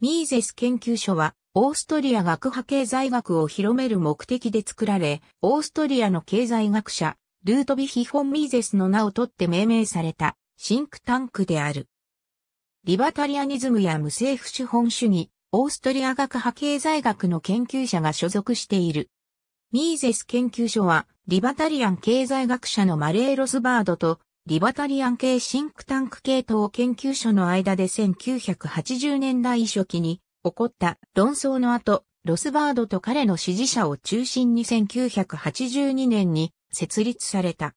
ミーゼス研究所は、オーストリア学派経済学を広める目的で作られ、オーストリアの経済学者、ルートビヒ・フォン・ミーゼスの名を取って命名された、シンクタンクである。リバタリアニズムや無政府資本主義、オーストリア学派経済学の研究者が所属している。ミーゼス研究所は、リバタリアン経済学者のマレー・ロスバードと、リバタリアン系シンクタンク系統研究所の間で1980年代初期に起こった論争の後、ロスバードと彼の支持者を中心に1982年に設立された。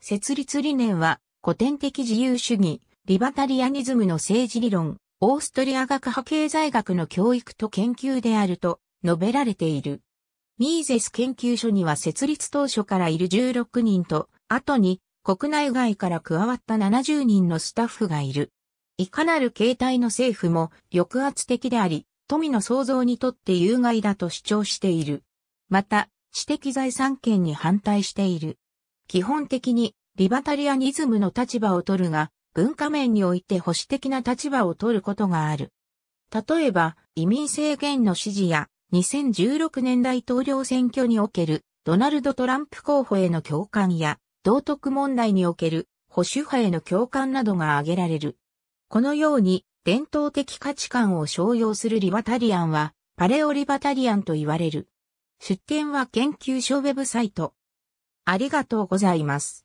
設立理念は古典的自由主義、リバタリアニズムの政治理論、オーストリア学派経済学の教育と研究であると述べられている。ミーゼス研究所には設立当初からいる16人と、後に国内外から加わった70人のスタッフがいる。いかなる形態の政府も抑圧的であり、富の創造にとって有害だと主張している。また、知的財産権に反対している。基本的にリバタリアニズムの立場を取るが、文化面において保守的な立場を取ることがある。例えば、移民制限の支持や、2016年大統領選挙におけるドナルド・トランプ候補への共感や、道徳問題における保守派への共感などが挙げられる。このように伝統的価値観を商用するリバタリアンはパレオリバタリアンと言われる。出典は研究所ウェブサイト。ありがとうございます。